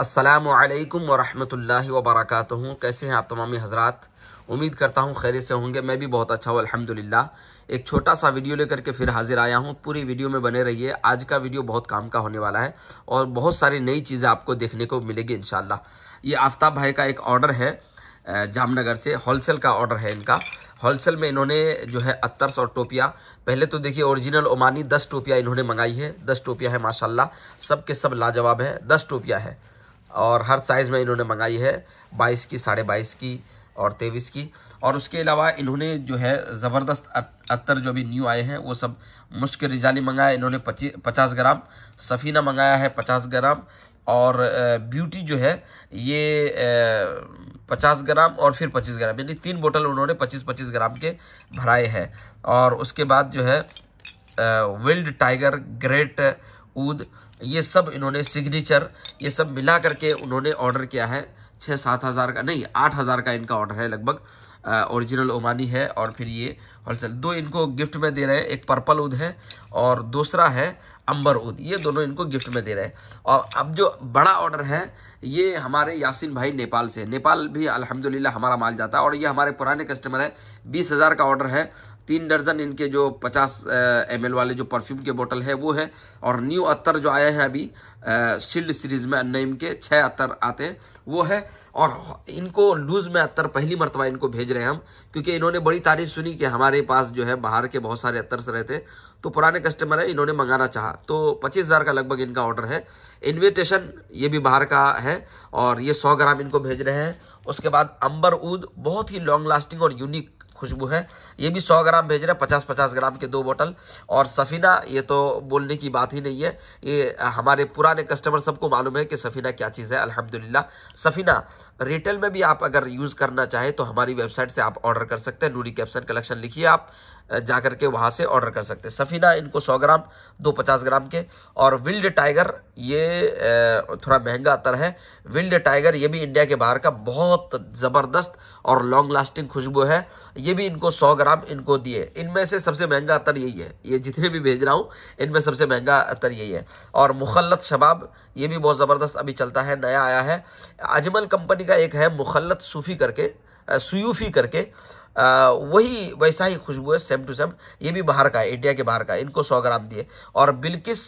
असलकम वरहमल वबरक कैसे हैं आप तमामी हजरात उम्मीद करता हूँ खैर से होंगे मैं भी बहुत अच्छा हूँ अल्हम्दुलिल्लाह एक छोटा सा वीडियो लेकर के फिर हाजिर आया हूँ पूरी वीडियो में बने रहिए आज का वीडियो बहुत काम का होने वाला है और बहुत सारी नई चीज़ें आपको देखने को मिलेगी इन ये आफ्ताब भाई का एक ऑर्डर है जामनगर से होलसेल का ऑर्डर है इनका होलसेल में इन्होंने जो है अत्तरस और टोपिया पहले तो देखिए ओरिजिनल ओमानी दस टोपिया इन्होंने मंगाई है दस टोपिया है माशाल्लाह सब के सब लाजवाब है दस टोपिया है और हर साइज़ में इन्होंने मंगाई है बाईस की साढ़े बाईस की और तेईस की और उसके अलावा इन्होंने जो है ज़बरदस्त अत्तर जो भी न्यू आए हैं वो सब मुश्क रिजाली मंगाया इन्होंने पची पचास ग्राम सफ़ीना मंगाया है पचास ग्राम और ब्यूटी जो है ये पचास ग्राम और फिर पच्चीस ग्राम यानी तीन बोतल उन्होंने पच्चीस पच्चीस ग्राम के भराए हैं और उसके बाद जो है विल्ड टाइगर ग्रेट ऊद ये सब इन्होंने सिग्नेचर ये सब मिला करके उन्होंने ऑर्डर किया है छः सात हज़ार का नहीं आठ हज़ार का इनका ऑर्डर है लगभग ओरिजिनल ओमानी है और फिर ये होलसेल दो इनको गिफ्ट में दे रहे हैं एक पर्पल उद है और दूसरा है अंबर उद ये दोनों इनको गिफ्ट में दे रहे हैं और अब जो बड़ा ऑर्डर है ये हमारे यासिन भाई नेपाल से नेपाल भी अल्हम्दुलिल्लाह हमारा माल जाता है और ये हमारे पुराने कस्टमर है बीस हज़ार का ऑर्डर है तीन दर्जन इनके जो 50 एम वाले जो परफ्यूम के बोतल है वो है और न्यू अत्तर जो आए हैं अभी शील्ड सीरीज़ में अन्नईम के छः अत्तर आते हैं वो है और इनको लूज़ में अत्तर पहली मरतबा इनको भेज रहे हैं हम क्योंकि इन्होंने बड़ी तारीफ सुनी कि हमारे पास जो है बाहर के बहुत सारे से रहते तो पुराने कस्टमर है इन्होंने मंगाना चाहा तो पच्चीस हज़ार का लगभग इनका ऑर्डर है इन्विटेशन ये भी बाहर का है और ये सौ ग्राम इनको भेज रहे हैं उसके बाद अंबर ऊद बहुत ही लॉन्ग लास्टिंग और यूनिक खुशबू है ये भी सौ ग्राम भेज रहे हैं पचास पचास ग्राम के दो बोतल और सफ़ीना ये तो बोलने की बात ही नहीं है ये हमारे पुराने कस्टमर सबको मालूम है कि सफ़ीना क्या चीज़ है अल्हम्दुलिल्लाह सफ़ीना रिटेल में भी आप अगर यूज़ करना चाहें तो हमारी वेबसाइट से आप ऑर्डर कर सकते हैं नूरी कैप्सन कलेक्शन लिखिए आप जाकर के वहाँ से ऑर्डर कर सकते हैं सफ़ीना इनको सौ ग्राम दो पचास ग्राम के और विल्ड टाइगर ये थोड़ा महंगा अतर है विल्ड टाइगर ये भी इंडिया के बाहर का बहुत ज़बरदस्त और लॉन्ग लास्टिंग खुशबू है ये भी इनको सौ ग्राम इनको दिए इनमें से सबसे महंगा अतर यही है ये जितने भी भेज रहा हूँ इनमें सबसे महंगा अतर यही है और मुखलत शबाब ये भी बहुत ज़बरदस्त अभी चलता है नया आया है अजमल कंपनी का एक है मुखलत सूफ़ी करके सुयूफी करके आ, वही वैसा ही खुशबू है सेम टू सेम ये भी बाहर का है इंडिया के बाहर का इनको सौ ग्राम दिए और बिल्किस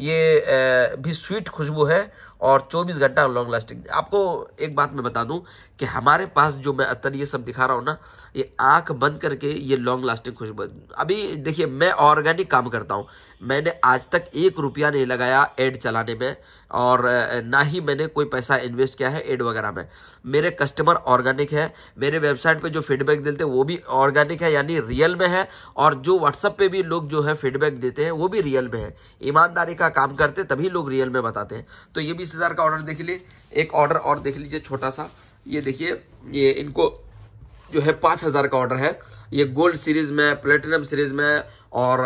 ये भी स्वीट खुशबू है और 24 घंटा लॉन्ग लास्टिंग आपको एक बात मैं बता दूं कि हमारे पास जो मैं अतर ये सब दिखा रहा हूँ ना ये आंख बंद करके ये लॉन्ग लास्टिंग खुशबू अभी देखिए मैं ऑर्गेनिक काम करता हूँ मैंने आज तक एक रुपया नहीं लगाया एड चलाने में और ना ही मैंने कोई पैसा इन्वेस्ट किया है एड वगैरह में मेरे कस्टमर ऑर्गेनिक है मेरे वेबसाइट पे जो फीडबैक देते हैं वो भी ऑर्गेनिक है यानी रियल में है और जो व्हाट्सअप पे भी लोग जो है फीडबैक देते हैं वो भी रियल में है ईमानदारी का काम करते तभी लोग रियल में बताते हैं तो ये भी बीस हज़ार का ऑर्डर देख ली एक ऑर्डर और देख लीजिए छोटा सा ये देखिए ये इनको जो है पाँच हज़ार का ऑर्डर है ये गोल्ड सीरीज़ में प्लेटिनम सीरीज़ में और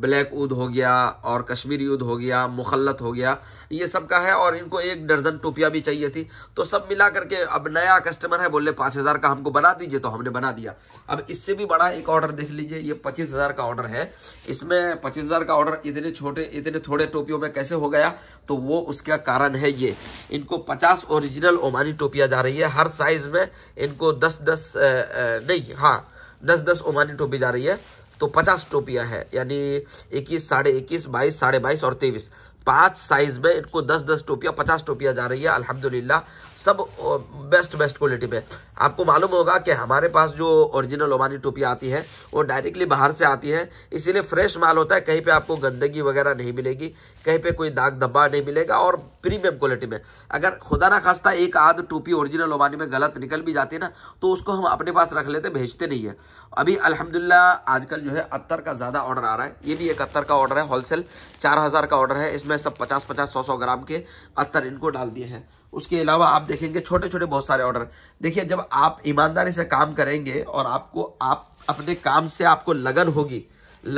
ब्लैक ऊद हो गया और कश्मीरी ऊद हो गया मुखलत हो गया ये सब का है और इनको एक दर्जन टोपियाँ भी चाहिए थी तो सब मिला करके अब नया कस्टमर है बोले पाँच हज़ार का हमको बना दीजिए तो हमने बना दिया अब इससे भी बड़ा एक ऑर्डर देख लीजिए ये पच्चीस हज़ार का ऑर्डर है इसमें पच्चीस हज़ार का ऑर्डर इतने छोटे इतने थोड़े टोपियों में कैसे हो गया तो वो उसका कारण है ये इनको पचास ओरिजिनल ओमानी टोपियाँ जा रही है हर साइज़ में इनको दस दस नहीं हाँ दस दस ओमानी टोपी जा रही है तो पचास टोपियां है यानी इक्कीस साढ़े इक्कीस बाईस साढ़े बाईस और तेईस पांच साइज में इनको दस दस टोपियाँ पचास टोपियाँ जा रही है अल्हम्दुलिल्लाह सब बेस्ट बेस्ट क्वालिटी में आपको मालूम होगा कि हमारे पास जो ओरिजिनल ओमानी टोपियाँ आती है वो डायरेक्टली बाहर से आती है इसीलिए फ्रेश माल होता है कहीं पे आपको गंदगी वगैरह नहीं मिलेगी कहीं पे कोई दाग धब्बा नहीं मिलेगा और प्रीमियम क्वालिटी में अगर खुदा ना खास्ता एक आध टोपी ओरिजिनल ओमानी में गलत निकल भी जाती है ना तो उसको हम अपने पास रख लेते भेजते नहीं है अभी अलहमदिल्ला आजकल जो है अत्तर का ज़्यादा ऑर्डर आ रहा है ये भी एक अत्तर का ऑर्डर है होलसेल चार का ऑर्डर है इसमें में सब पचास पचास सौ सौ ग्राम के अत्तर इनको डाल दिए हैं उसके अलावा आप देखेंगे छोटे छोटे बहुत सारे ऑर्डर देखिए जब आप ईमानदारी से काम करेंगे और आपको आप अपने काम से आपको लगन होगी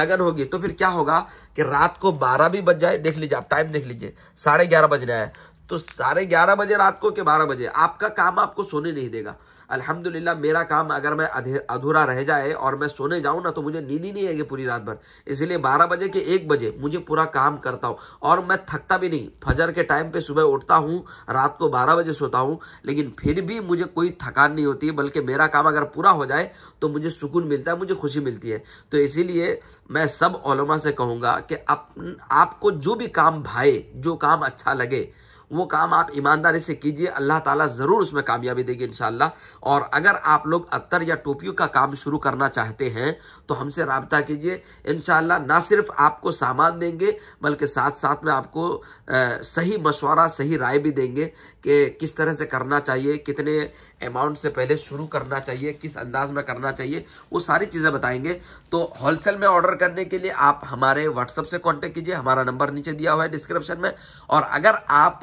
लगन होगी तो फिर क्या होगा कि रात को बारह भी बज जाए देख लीजिए आप टाइम देख लीजिए साढ़े ग्यारह बज रहा है तो साढ़े ग्यारह बजे रात को के बारह बजे आपका काम आपको सोने नहीं देगा अल्हम्दुलिल्लाह मेरा काम अगर मैं अधूरा रह जाए और मैं सोने जाऊँ ना तो मुझे नींद ही नहीं आएगी पूरी रात भर इसलिए बारह बजे के एक बजे मुझे पूरा काम करता हूँ और मैं थकता भी नहीं फजर के टाइम पे सुबह उठता हूँ रात को बारह बजे सोता हूँ लेकिन फिर भी मुझे कोई थकान नहीं होती बल्कि मेरा काम अगर पूरा हो जाए तो मुझे सुकून मिलता है मुझे खुशी मिलती है तो इसीलिए मैं सब ओलमा से कहूँगा कि आप, आपको जो भी काम भाए जो काम अच्छा लगे वो काम आप ईमानदारी से कीजिए अल्लाह ताला ज़रूर उसमें कामयाबी देगी इन और अगर आप लोग अत्तर या टोपियों का काम शुरू करना चाहते हैं तो हमसे रबता कीजिए इन ना सिर्फ आपको सामान देंगे बल्कि साथ साथ में आपको आ, सही मशवरा सही राय भी देंगे कि किस तरह से करना चाहिए कितने अमाउंट से पहले शुरू करना चाहिए किस अंदाज में करना चाहिए वो सारी चीज़ें बताएंगे तो होलसेल में ऑर्डर करने के लिए आप हमारे व्हाट्सअप से कॉन्टेक्ट कीजिए हमारा नंबर नीचे दिया हुआ है डिस्क्रिप्शन में और अगर आप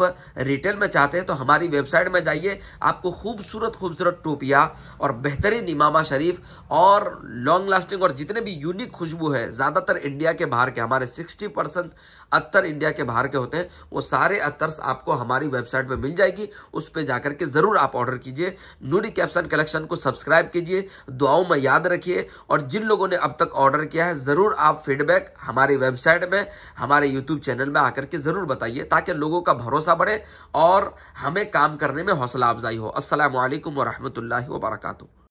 रिटेल में चाहते हैं तो हमारी वेबसाइट में जाइए आपको खूबसूरत खूबसूरत टोपिया और बेहतरीन इमामा शरीफ और लॉन्ग लास्टिंग और जितने भी यूनिक खुशबू है ज़्यादातर इंडिया के बाहर के हमारे सिक्सटी परसेंट इंडिया के बाहर के होते हैं वो सारे अत्तर आपको हमारी वेबसाइट पर मिल जाए जाएगी उस पर जाकर के ज़रूर आप ऑर्डर कीजिए नूरी कैप्सन कलेक्शन को सब्सक्राइब कीजिए दुआओं में याद रखिए और जिन लोगों ने अब तक ऑर्डर किया है ज़रूर आप फीडबैक हमारी वेबसाइट में हमारे यूट्यूब चैनल में आकर के ज़रूर बताइए ताकि लोगों का भरोसा बढ़े और हमें काम करने में हौसला अफजाई हो वरहमत लाही वरकू